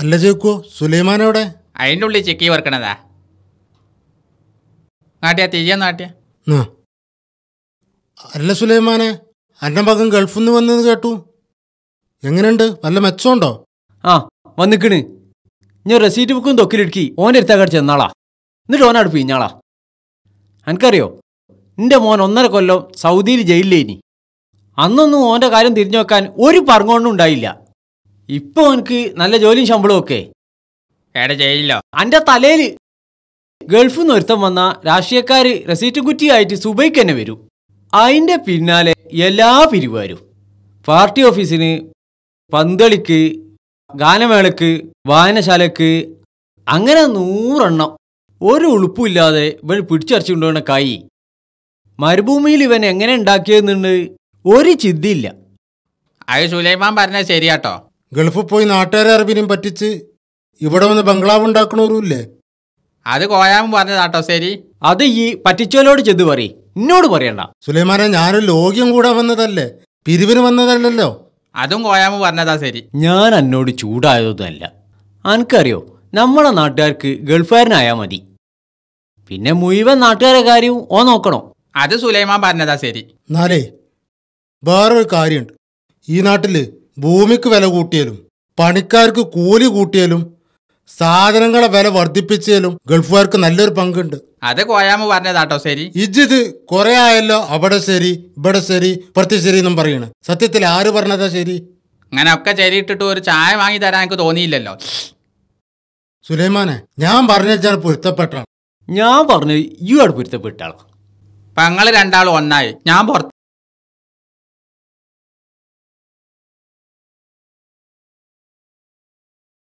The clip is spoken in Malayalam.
അല്ല ചേക്കോ സുലൈമാൻ എവിടെ അതിൻ്റെ ഉള്ളിൽ ചെക്കി വർക്കണതാ നാട്ടിയാ തിരിയ നാട്ടിയ അല്ല സുലൈമാനെ അന്റെ മകൻ ഗൾഫിൽ നിന്ന് വന്നത് കേട്ടു എങ്ങനെയുണ്ട് നല്ല മെച്ചമുണ്ടോ ആ വന്നിക്കണ് ഞാൻ റെസീറ്റ് ബുക്കും തൊക്കിലിടുക്കി ഓൻ്റെ അടുത്താ കടിച്ച് തന്നാളാ എന്നിട്ട് ഓനാട് പിഞ്ഞാളാ എനിക്കറിയോ എൻ്റെ മോൻ ഒന്നര കൊല്ലം സൗദിയിൽ ജയിലിലേനി അന്നൊന്നും ഓൻ്റെ കാര്യം തിരിഞ്ഞു വെക്കാൻ ഒരു പറഞ്ഞോണ്ടും ഉണ്ടായില്ല ഇപ്പൊ എനിക്ക് നല്ല ജോലിയും ശമ്പളവും ഒക്കെ എടെ ചെയ്യില്ല അന്റെ തലയില് ഗൾഫിൽ നിന്ന് ഒരുത്തം വന്ന രാഷ്ട്രീയക്കാര് റെസീറ്റ് കുറ്റിയായിട്ട് സുബൈക്ക് തന്നെ വരും അതിന്റെ പിന്നാലെ എല്ലാ പിരിവാരും പാർട്ടി ഓഫീസിന് പന്തളിക്ക് ഗാനമേളക്ക് വായനശാലക്ക് അങ്ങനെ നൂറെണ്ണം ഒരു ഉളുപ്പുമില്ലാതെ ഇവൻ പിടിച്ചടിച്ചുകൊണ്ടുവന്ന കൈ മരുഭൂമിയിൽ ഇവൻ എങ്ങനെ ഉണ്ടാക്കിയെന്നുണ്ട് ഒരു ചിദ്തിയില്ല അത് സുലൈമാൻ പറഞ്ഞാൽ ശരിയാട്ടോ ഗൾഫിൽ പോയി നാട്ടുകാരെ അറിവിനും പറ്റിച്ച് ഇവിടെ വന്ന് ബംഗ്ലാവ് ഉണ്ടാക്കണവരുമില്ലേ അത് കോയാമ പറഞ്ഞതാട്ടോ ശരി അത് ഈ പറ്റിച്ചോലോട് ചെന്ന് പറയും എന്നോട് പറയണ്ട സുലൈമാനെ ഞാനൊരു ലോകം കൂടെ വന്നതല്ലേ പിരിവിന് വന്നതല്ലല്ലോ അതും കോയാമ പറഞ്ഞതാ ശരി ഞാൻ എന്നോട് ചൂടായതൊന്നുമല്ല അനക്കറിയോ നമ്മളെ നാട്ടുകാർക്ക് ഗൾഫുകാരനായാ മതി പിന്നെ മുഴുവൻ നാട്ടുകാരെ കാര്യവും ഓ നോക്കണോ അത് സുലൈമാൻ പറഞ്ഞതാ ശരി നാലേ വേറൊരു കാര്യമുണ്ട് ഈ നാട്ടില് ഭൂമിക്ക് വില കൂട്ടിയാലും പണിക്കാർക്ക് കൂലി കൂട്ടിയാലും സാധനങ്ങളെ വില വർദ്ധിപ്പിച്ചാലും ഗൾഫുകാർക്ക് നല്ലൊരു പങ്കുണ്ട് അത് കോയാമ പറഞ്ഞതാട്ടോ ശരി ഇജിത് കുറെ ആയല്ലോ അവിടെ ശരി ഇവിടെ ശരി പ്രത്യേക ശരി എന്നും പറയണ സത്യത്തിൽ ആര് പറഞ്ഞതാ ശരി അങ്ങനെ ഒക്കെ ശരിയിട്ടിട്ട് ഒരു ചായ വാങ്ങി തരാൻ എനിക്ക് തോന്നിയില്ലല്ലോ സുലൈമാനെ ഞാൻ പറഞ്ഞാൽ പൊരുത്തപ്പെട്ടാണ് ഞാൻ പറഞ്ഞു ഇയാൾ പൊരുത്തപ്പെട്ടാളോ പൊരുത്തപ്പെട്ടാളാ പങ്ങള് രണ്ടാളും ഒന്നായി ഞാൻ പുറത്ത്